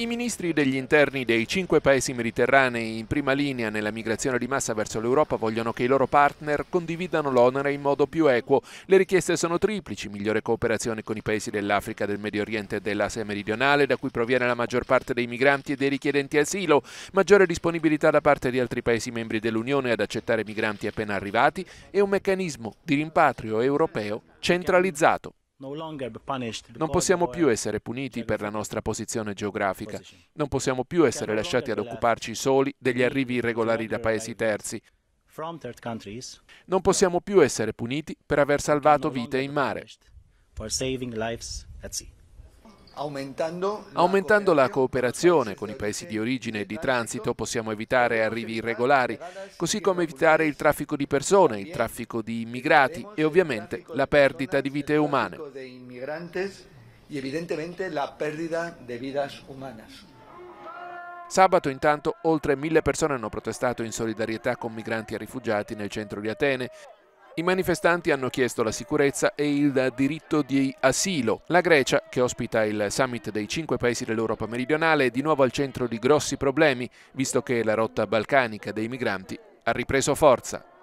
I ministri degli interni dei cinque paesi mediterranei in prima linea nella migrazione di massa verso l'Europa vogliono che i loro partner condividano l'onere in modo più equo. Le richieste sono triplici, migliore cooperazione con i paesi dell'Africa, del Medio Oriente e dell'Asia meridionale, da cui proviene la maggior parte dei migranti e dei richiedenti asilo, maggiore disponibilità da parte di altri paesi membri dell'Unione ad accettare migranti appena arrivati e un meccanismo di rimpatrio europeo centralizzato. Non possiamo più essere puniti per la nostra posizione geografica, non possiamo più essere lasciati ad occuparci soli degli arrivi irregolari da paesi terzi, non possiamo più essere puniti per aver salvato vite in mare. Aumentando la cooperazione con i paesi di origine e di transito possiamo evitare arrivi irregolari, così come evitare il traffico di persone, il traffico di immigrati e ovviamente la perdita di vite umane migrantes y evidentemente la pérdida de vidas humanas. Sabato intanto oltre mille persone hanno protestato in solidarietà con migranti e rifugiati nel centro di Atene. I manifestanti hanno chiesto la sicurezza e il diritto di asilo. La Grecia, che ospita il summit dei cinque paesi dell'Europa meridionale, è di nuovo al centro di grossi problemi, visto che la rotta balcanica dei migranti ha ripreso forza.